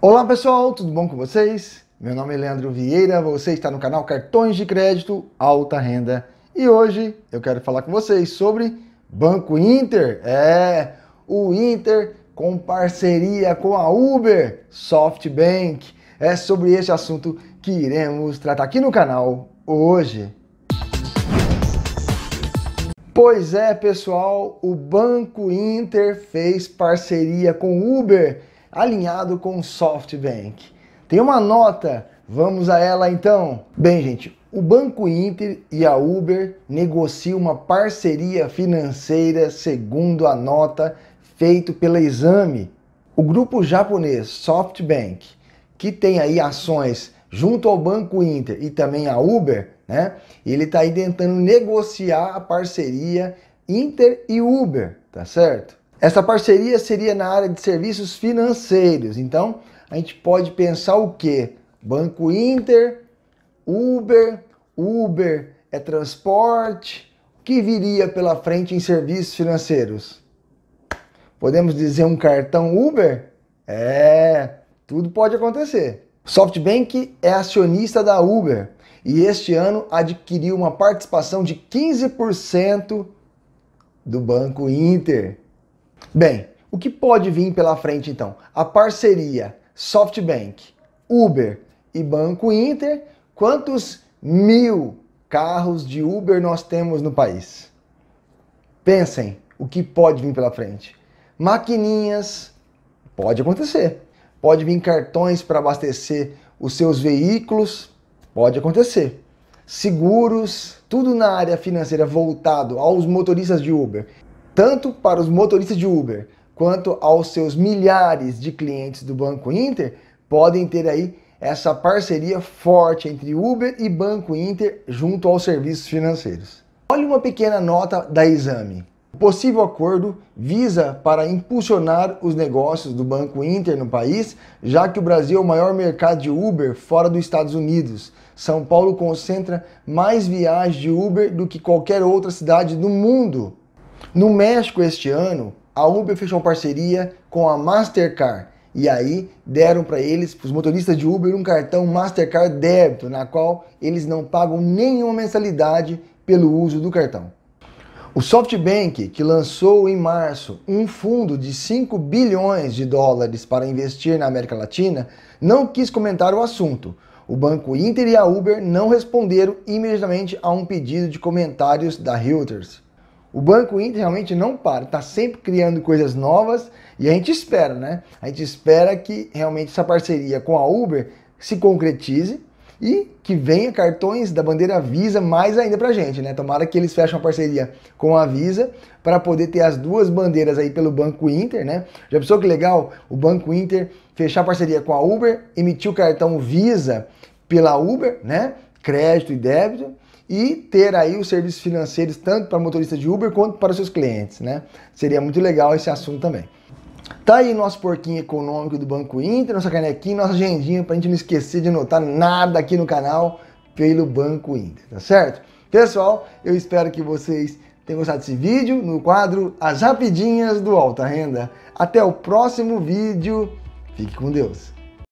Olá pessoal, tudo bom com vocês? Meu nome é Leandro Vieira, você está no canal Cartões de Crédito Alta Renda e hoje eu quero falar com vocês sobre Banco Inter. É, o Inter com parceria com a Uber, SoftBank. É sobre esse assunto que iremos tratar aqui no canal hoje. Pois é, pessoal, o Banco Inter fez parceria com Uber alinhado com o SoftBank. Tem uma nota, vamos a ela então. Bem, gente, o Banco Inter e a Uber negociam uma parceria financeira segundo a nota feita pela Exame. O grupo japonês SoftBank, que tem aí ações junto ao Banco Inter e também a Uber, né? Ele está aí tentando negociar a parceria Inter e Uber, tá certo? Essa parceria seria na área de serviços financeiros. Então, a gente pode pensar o que? Banco Inter, Uber, Uber é transporte. O que viria pela frente em serviços financeiros? Podemos dizer um cartão Uber? É, tudo pode acontecer. SoftBank é acionista da Uber e este ano adquiriu uma participação de 15% do Banco Inter. Bem, o que pode vir pela frente então? A parceria SoftBank, Uber e Banco Inter, quantos mil carros de Uber nós temos no país? Pensem o que pode vir pela frente. Maquininhas, pode acontecer. Pode vir cartões para abastecer os seus veículos, pode acontecer. Seguros, tudo na área financeira voltado aos motoristas de Uber tanto para os motoristas de Uber quanto aos seus milhares de clientes do Banco Inter, podem ter aí essa parceria forte entre Uber e Banco Inter junto aos serviços financeiros. Olha uma pequena nota da Exame. O possível acordo visa para impulsionar os negócios do Banco Inter no país, já que o Brasil é o maior mercado de Uber fora dos Estados Unidos. São Paulo concentra mais viagens de Uber do que qualquer outra cidade do mundo. No México, este ano, a Uber fechou parceria com a Mastercard e aí deram para eles, os motoristas de Uber, um cartão Mastercard débito, na qual eles não pagam nenhuma mensalidade pelo uso do cartão. O SoftBank, que lançou em março um fundo de 5 bilhões de dólares para investir na América Latina, não quis comentar o assunto. O banco Inter e a Uber não responderam imediatamente a um pedido de comentários da Reuters. O Banco Inter realmente não para, está sempre criando coisas novas e a gente espera, né? A gente espera que realmente essa parceria com a Uber se concretize e que venha cartões da bandeira Visa mais ainda pra gente, né? Tomara que eles fechem uma parceria com a Visa para poder ter as duas bandeiras aí pelo Banco Inter, né? Já pensou que legal o Banco Inter fechar parceria com a Uber, emitir o cartão Visa pela Uber, né? Crédito e débito e ter aí os serviços financeiros tanto para motorista de Uber quanto para os seus clientes, né? Seria muito legal esse assunto também. Tá aí nosso porquinho econômico do Banco Inter, nossa canequinha, nossa agendinha para a gente não esquecer de anotar nada aqui no canal pelo Banco Inter, tá certo? Pessoal, eu espero que vocês tenham gostado desse vídeo no quadro As Rapidinhas do Alta Renda. Até o próximo vídeo. Fique com Deus.